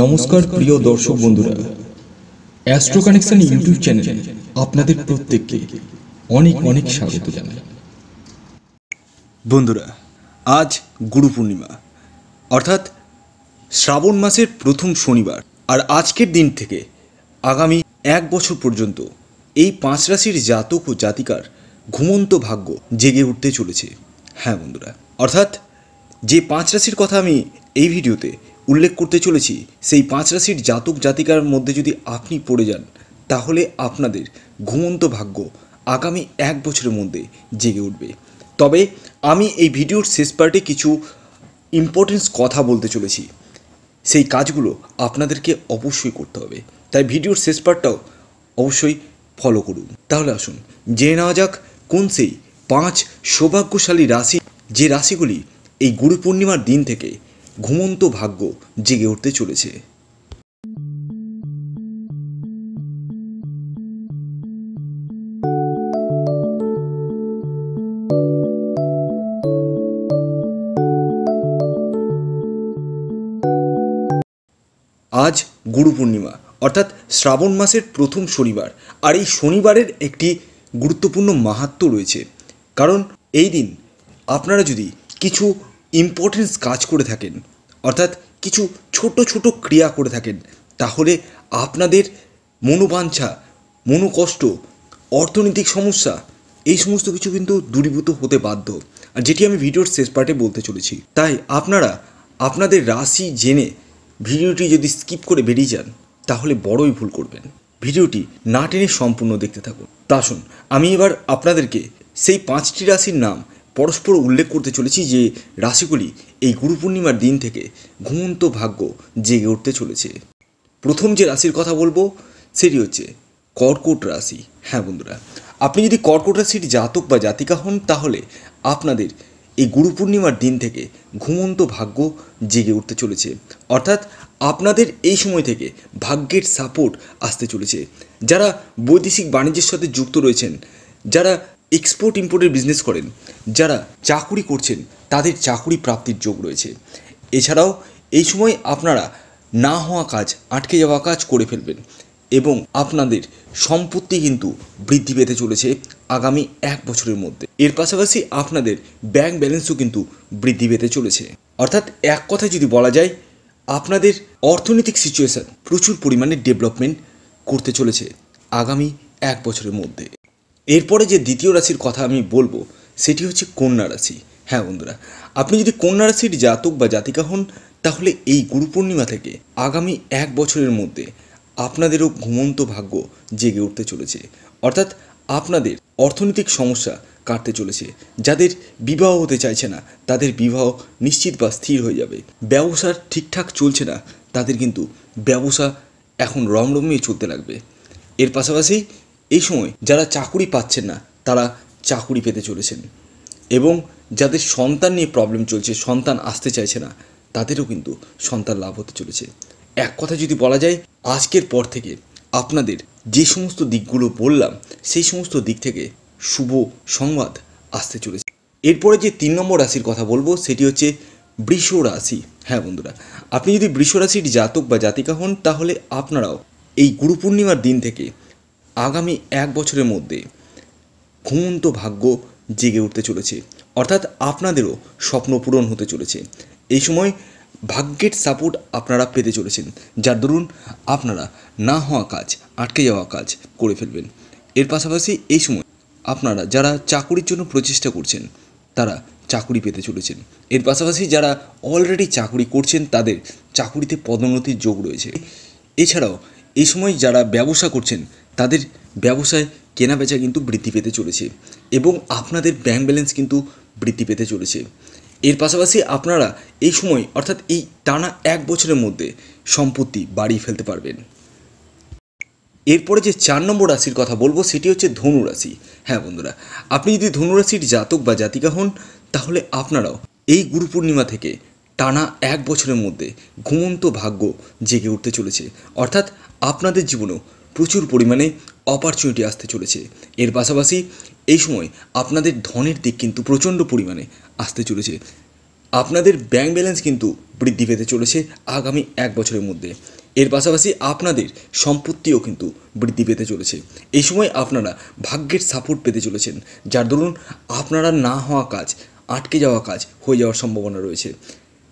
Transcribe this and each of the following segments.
নমস্কার প্রিয় দর্শক বন্ধুরা অ্যাস্ট্রো কানেকশন ইউটিউব চ্যানেলে আপনাদের প্রত্যেককে অনেক অনেক স্বাগত জানাই বন্ধুরা আজ গুরু পূর্ণিমা অর্থাৎ শ্রাবণ মাসের প্রথম শনিবার আর আজকের দিন থেকে আগামী এক বছর পর্যন্ত এই পাঁচ রাশির জাতক ও জাতিকার ঘুমন্ত ভাগ্য জেগে উঠতে চলেছে হ্যাঁ বন্ধুরা অর্থাৎ যে পাঁচ রাশির কথা আমি এই ভিডিওতে উল্লেখ করতে চলেছি সেই পাঁচ রাশির জাতক জাতিকার মধ্যে যদি আপনি পড়ে যান তাহলে আপনাদের ঘুমন্ত ভাগ্য আগামী এক বছরের মধ্যে জেগে উঠবে তবে আমি এই ভিডিওর শেষ পার্টে কিছু ইম্পর্টেন্স কথা বলতে চলেছি সেই কাজগুলো আপনাদেরকে অবশ্যই করতে হবে তাই ভিডিওর শেষ পার্টটাও অবশ্যই ফলো করুন তাহলে আসুন জেনে নেওয়া যাক কোন সেই পাঁচ সৌভাগ্যশালী রাশি যে রাশিগুলি এই গুরু পূর্ণিমার দিন থেকে ঘুমন্ত ভাগ্য জেগে উঠতে চলেছে আজ গুরু পূর্ণিমা অর্থাৎ শ্রাবণ মাসের প্রথম শনিবার আর এই শনিবারের একটি গুরুত্বপূর্ণ মাহাত্ম রয়েছে কারণ এই দিন আপনারা যদি কিছু ইম্পর্টেন্স কাজ করে থাকেন অর্থাৎ কিছু ছোট ছোট ক্রিয়া করে থাকেন তাহলে আপনাদের মনোবাঞ্ছা মনোকষ্ট অর্থনৈতিক সমস্যা এই সমস্ত কিছু কিন্তু দূরীভূত হতে বাধ্য আর যেটি আমি ভিডিওর শেষ পার্টে বলতে চলেছি তাই আপনারা আপনাদের রাশি জেনে ভিডিওটি যদি স্কিপ করে বেরিয়ে যান তাহলে বড়ই ভুল করবেন ভিডিওটি না টেনে সম্পূর্ণ দেখতে থাকুন তা শুন আমি এবার আপনাদেরকে সেই পাঁচটি রাশির নাম পরস্পর উল্লেখ করতে চলেছি যে রাশিগুলি এই গুরু পূর্ণিমার দিন থেকে ঘুমন্ত ভাগ্য জেগে উঠতে চলেছে প্রথম যে রাশির কথা বলবো সেটি হচ্ছে কর্কট রাশি হ্যাঁ বন্ধুরা আপনি যদি কর্কট রাশির জাতক বা জাতিকা হন তাহলে আপনাদের এই গুরু পূর্ণিমার দিন থেকে ঘুমন্ত ভাগ্য জেগে উঠতে চলেছে অর্থাৎ আপনাদের এই সময় থেকে ভাগ্যের সাপোর্ট আসতে চলেছে যারা বৈদেশিক বাণিজ্যের সাথে যুক্ত রয়েছেন যারা এক্সপোর্ট ইম্পোর্টের বিজনেস করেন যারা চাকুরি করছেন তাদের চাকুরি প্রাপ্তির যোগ রয়েছে এছাড়াও এই সময় আপনারা না হওয়া কাজ আটকে যাওয়া কাজ করে ফেলবেন এবং আপনাদের সম্পত্তি কিন্তু বৃদ্ধি পেতে চলেছে আগামী এক বছরের মধ্যে এর পাশাপাশি আপনাদের ব্যাংক ব্যালেন্সও কিন্তু বৃদ্ধি পেতে চলেছে অর্থাৎ এক কথায় যদি বলা যায় আপনাদের অর্থনৈতিক সিচুয়েশান প্রচুর পরিমাণে ডেভেলপমেন্ট করতে চলেছে আগামী এক বছরের মধ্যে এরপরে যে দ্বিতীয় রাশির কথা আমি বলবো সেটি হচ্ছে কন্যা রাশি হ্যাঁ বন্ধুরা আপনি যদি কন্যা রাশির জাতক বা জাতিকা হন তাহলে এই গুরু পূর্ণিমা থেকে আগামী এক বছরের মধ্যে আপনাদেরও ঘুমন্ত ভাগ্য জেগে উঠতে চলেছে অর্থাৎ আপনাদের অর্থনৈতিক সমস্যা কাটতে চলেছে যাদের বিবাহ হতে চাইছে না তাদের বিবাহ নিশ্চিত বা স্থির হয়ে যাবে ব্যবসা ঠিকঠাক চলছে না তাদের কিন্তু ব্যবসা এখন রমরমিয়ে চলতে লাগবে এর পাশাপাশি এই সময় যারা চাকুরি পাচ্ছেন না তারা চাকুরি পেতে চলেছেন এবং যাদের সন্তান নিয়ে প্রবলেম চলছে সন্তান আসতে চাইছে না তাদেরও কিন্তু সন্তান লাভ হতে চলেছে এক কথা যদি বলা যায় আজকের পর থেকে আপনাদের যে সমস্ত দিকগুলো বললাম সেই সমস্ত দিক থেকে শুভ সংবাদ আসতে চলেছে এরপরে যে তিন নম্বর রাশির কথা বলবো সেটি হচ্ছে বৃষ রাশি হ্যাঁ বন্ধুরা আপনি যদি বৃষ রাশির জাতক বা জাতিকা হন তাহলে আপনারাও এই গুরু পূর্ণিমার দিন থেকে আগামী এক বছরের মধ্যে ঘুমন্ত ভাগ্য জেগে উঠতে চলেছে অর্থাৎ আপনাদেরও স্বপ্ন পূরণ হতে চলেছে এই সময় ভাগ্যের সাপোর্ট আপনারা পেতে চলেছেন যার দরুন আপনারা না হওয়া কাজ আটকে যাওয়া কাজ করে ফেলবেন এর পাশাপাশি এই সময় আপনারা যারা চাকুরির জন্য প্রচেষ্টা করছেন তারা চাকুরি পেতে চলেছেন এর পাশাপাশি যারা অলরেডি চাকুরি করছেন তাদের চাকুরিতে পদোন্নতির যোগ রয়েছে এছাড়াও এই সময় যারা ব্যবসা করছেন তাদের ব্যবসায় কেনাবেচা কিন্তু বৃদ্ধি পেতে চলেছে এবং আপনাদের ব্যাংক ব্যালেন্স কিন্তু বৃদ্ধি পেতে চলেছে এর পাশাপাশি আপনারা এই সময় অর্থাৎ এই টানা এক বছরের মধ্যে সম্পত্তি বাড়িয়ে ফেলতে পারবেন এরপরে যে চার নম্বর রাশির কথা বলবো সেটি হচ্ছে ধনু রাশি হ্যাঁ বন্ধুরা আপনি যদি ধনু রাশির জাতক বা জাতিকা হন তাহলে আপনারাও এই গুরু পূর্ণিমা থেকে টানা এক বছরের মধ্যে ঘুমন্ত ভাগ্য জেগে উঠতে চলেছে অর্থাৎ আপনাদের জীবনেও প্রচুর পরিমাণে অপরচুনিটি আসতে চলেছে এর পাশাপাশি এই সময় আপনাদের ধনের দিক কিন্তু প্রচণ্ড পরিমাণে আসতে চলেছে আপনাদের ব্যাংক ব্যালেন্স কিন্তু বৃদ্ধি পেতে চলেছে আগামী এক বছরের মধ্যে এর পাশাপাশি আপনাদের সম্পত্তিও কিন্তু বৃদ্ধি পেতে চলেছে এই সময় আপনারা ভাগ্যের সাপোর্ট পেতে চলেছেন যার দরুন আপনারা না হওয়া কাজ আটকে যাওয়া কাজ হয়ে যাওয়ার সম্ভাবনা রয়েছে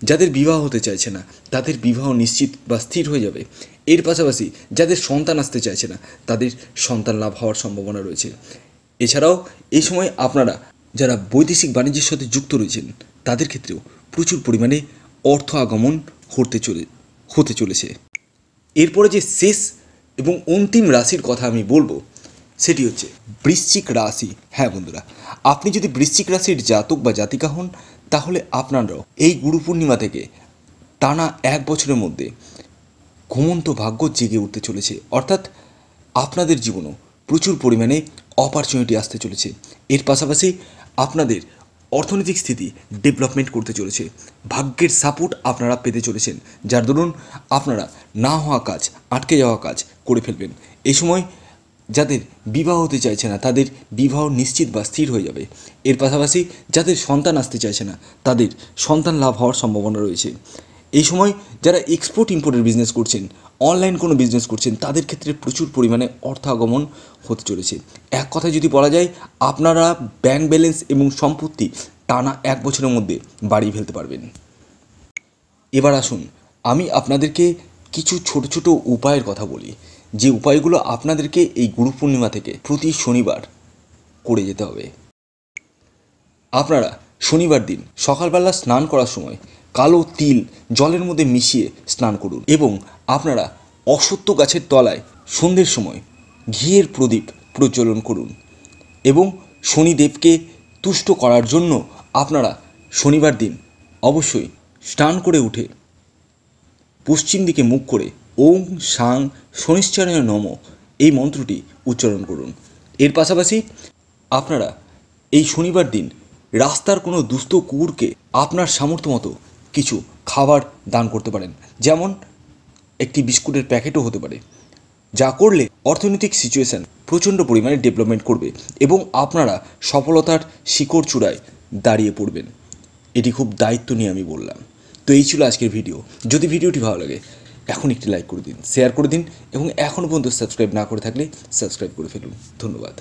যাদের বিবাহ হতে চাইছে না তাদের বিবাহ নিশ্চিত বা স্থির হয়ে যাবে এর পাশাপাশি যাদের সন্তান আসতে চাইছে না তাদের সন্তান লাভ হওয়ার সম্ভাবনা রয়েছে এছাড়াও এই সময় আপনারা যারা বৈদেশিক বাণিজ্যের সাথে যুক্ত রয়েছেন তাদের ক্ষেত্রেও প্রচুর পরিমাণে অর্থ আগমন হতে চলে হতে চলেছে এরপরে যে শেষ এবং অন্তিম রাশির কথা আমি বলবো সেটি হচ্ছে বৃশ্চিক রাশি হ্যাঁ বন্ধুরা আপনি যদি বৃশ্চিক রাশির জাতক বা জাতিকা হন তাহলে আপনারাও এই গুরু পূর্ণিমা থেকে টানা এক বছরের মধ্যে ঘুমন্ত ভাগ্য জেগে উঠতে চলেছে অর্থাৎ আপনাদের জীবনেও প্রচুর পরিমাণে অপরচুনিটি আসতে চলেছে এর পাশাপাশি আপনাদের অর্থনৈতিক স্থিতি ডেভেলপমেন্ট করতে চলেছে ভাগ্যের সাপোর্ট আপনারা পেতে চলেছেন যার দরুন আপনারা না হওয়া কাজ আটকে যাওয়া কাজ করে ফেলবেন এই সময় যাদের বিবাহ হতে চাইছে না তাদের বিবাহ নিশ্চিত বা স্থির হয়ে যাবে এর পাশাপাশি যাদের সন্তান আসতে চাইছে না তাদের সন্তান লাভ হওয়ার সম্ভাবনা রয়েছে এই সময় যারা এক্সপোর্ট ইম্পোর্টের বিজনেস করছেন অনলাইন কোনো বিজনেস করছেন তাদের ক্ষেত্রে প্রচুর পরিমাণে অর্থাগমন হতে চলেছে এক কথা যদি বলা যায় আপনারা ব্যাংক ব্যালেন্স এবং সম্পত্তি টানা এক বছরের মধ্যে বাড়িয়ে ফেলতে পারবেন এবার আসুন আমি আপনাদেরকে কিছু ছোট ছোট উপায়ের কথা বলি যে উপায়গুলো আপনাদেরকে এই গুরু পূর্ণিমা থেকে প্রতি শনিবার করে যেতে হবে আপনারা শনিবার দিন সকালবেলা স্নান করার সময় কালো তিল জলের মধ্যে মিশিয়ে স্নান করুন এবং আপনারা অসত্য গাছের তলায় সন্ধ্যের সময় ঘিয়ের প্রদীপ প্রজ্বলন করুন এবং শনিদেবকে তুষ্ট করার জন্য আপনারা শনিবার দিন অবশ্যই স্নান করে উঠে পশ্চিম দিকে মুখ করে ওং সাং শনিশ্চরণ নম এই মন্ত্রটি উচ্চারণ করুন এর পাশাপাশি আপনারা এই শনিবার দিন রাস্তার কোনো দুস্থ কুকুরকে আপনার সামর্থ্য মতো কিছু খাবার দান করতে পারেন যেমন একটি বিস্কুটের প্যাকেটও হতে পারে যা করলে অর্থনৈতিক সিচুয়েশান প্রচণ্ড পরিমাণে ডেভেলপমেন্ট করবে এবং আপনারা সফলতার শিকড় চূড়ায় দাঁড়িয়ে পড়বেন এটি খুব দায়িত্ব নিয়ে আমি বললাম তো এই ছিল আজকের ভিডিও যদি ভিডিওটি ভালো লাগে এখন একটি লাইক করে দিন শেয়ার করে দিন এবং এখনও পর্যন্ত সাবস্ক্রাইব না করে থাকলে সাবস্ক্রাইব করে ফেলুন ধন্যবাদ